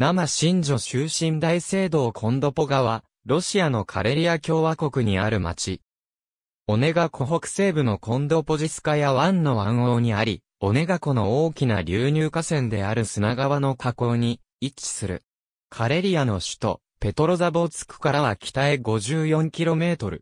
生新女終身大聖堂コンドポガは、ロシアのカレリア共和国にある町。オネガ湖北西部のコンドポジスカヤ湾の湾王にあり、オネガ湖の大きな流入河川である砂川の河口に位置する。カレリアの首都、ペトロザボーツクからは北へ 54km。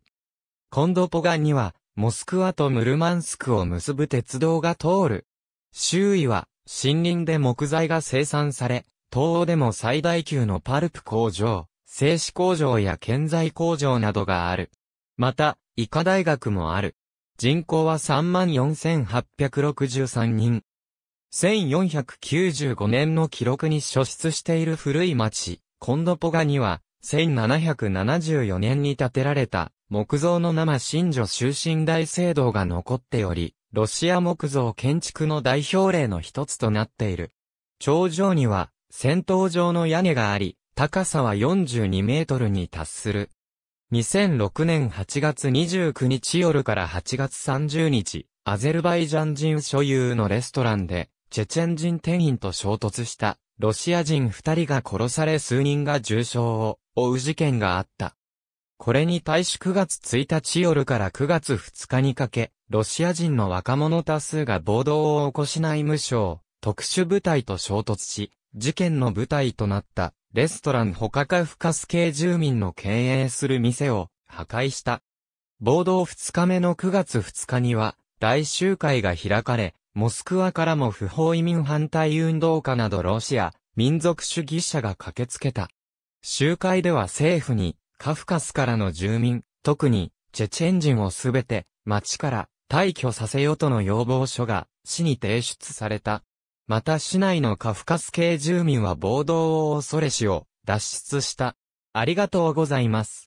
コンドポガには、モスクワとムルマンスクを結ぶ鉄道が通る。周囲は森林で木材が生産され、東欧でも最大級のパルプ工場、製紙工場や建材工場などがある。また、医科大学もある。人口は34,863人。1495年の記録に所出している古い町、コンドポガには、1774年に建てられた、木造の生新女終身大聖堂が残っており、ロシア木造建築の代表例の一つとなっている。頂上には、戦闘場の屋根があり、高さは42メートルに達する。2006年8月29日夜から8月30日、アゼルバイジャン人所有のレストランで、チェチェン人店員と衝突した、ロシア人二人が殺され数人が重傷を負う事件があった。これに対し9月1日夜から9月2日にかけ、ロシア人の若者多数が暴動を起こしない無償、特殊部隊と衝突し、事件の舞台となったレストランホカカフカス系住民の経営する店を破壊した。暴動2日目の9月2日には大集会が開かれ、モスクワからも不法移民反対運動家などロシア民族主義者が駆けつけた。集会では政府にカフカスからの住民、特にチェチェン人をすべて町から退去させよとの要望書が市に提出された。また市内のカフカス系住民は暴動を恐れしを脱出した。ありがとうございます。